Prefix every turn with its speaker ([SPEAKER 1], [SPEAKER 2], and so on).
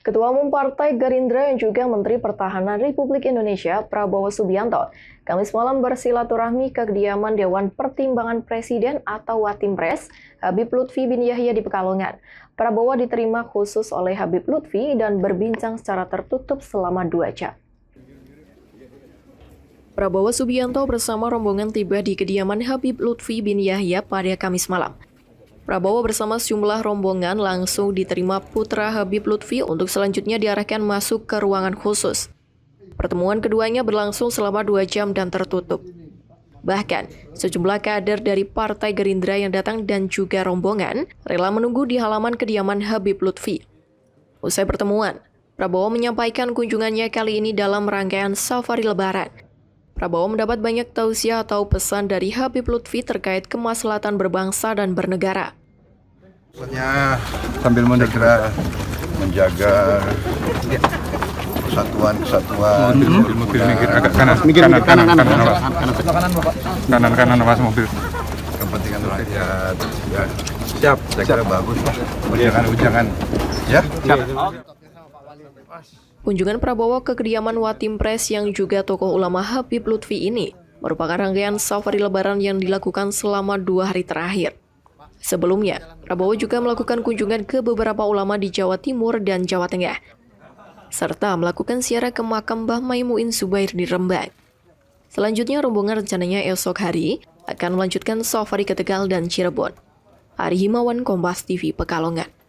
[SPEAKER 1] Ketua Umum Partai Gerindra yang juga Menteri Pertahanan Republik Indonesia Prabowo Subianto Kamis malam bersilaturahmi ke kediaman Dewan Pertimbangan Presiden atau Watimpres Habib Lutfi bin Yahya di Pekalongan. Prabowo diterima khusus oleh Habib Lutfi dan berbincang secara tertutup selama dua jam. Prabowo Subianto bersama rombongan tiba di kediaman Habib Lutfi bin Yahya pada Kamis malam. Prabowo bersama sejumlah rombongan langsung diterima Putra Habib Lutfi untuk selanjutnya diarahkan masuk ke ruangan khusus. Pertemuan keduanya berlangsung selama dua jam dan tertutup. Bahkan, sejumlah kader dari Partai Gerindra yang datang dan juga rombongan rela menunggu di halaman kediaman Habib Lutfi. Usai pertemuan, Prabowo menyampaikan kunjungannya kali ini dalam rangkaian safari lebaran. Prabowo mendapat banyak tausiah atau pesan dari Habib Lutfi terkait kemaslahatan berbangsa dan bernegara. Maksudnya sambil menegra menjaga iya. kesatuan kesatuan mobil mobil, mobil agak kanan mikir kanan, kanan, kanan, kanan, kanan, kanan, kanan, kanan, kanan, kanan, mobil kepentingan rakyat ya. siap saya kira bagus ujangan-ujangan iya, ya siap Kunjungan Prabowo ke kediaman Watim Pres yang juga tokoh ulama Habib Lutfi ini merupakan rangkaian safari lebaran yang dilakukan selama dua hari terakhir. Sebelumnya, Prabowo juga melakukan kunjungan ke beberapa ulama di Jawa Timur dan Jawa Tengah, serta melakukan siarah ke makam Mbah Maimuin Subair di Rembang. Selanjutnya, rombongan rencananya esok hari akan melanjutkan safari ke Tegal dan Cirebon. Ari Himawan, Kompas TV, Pekalongan.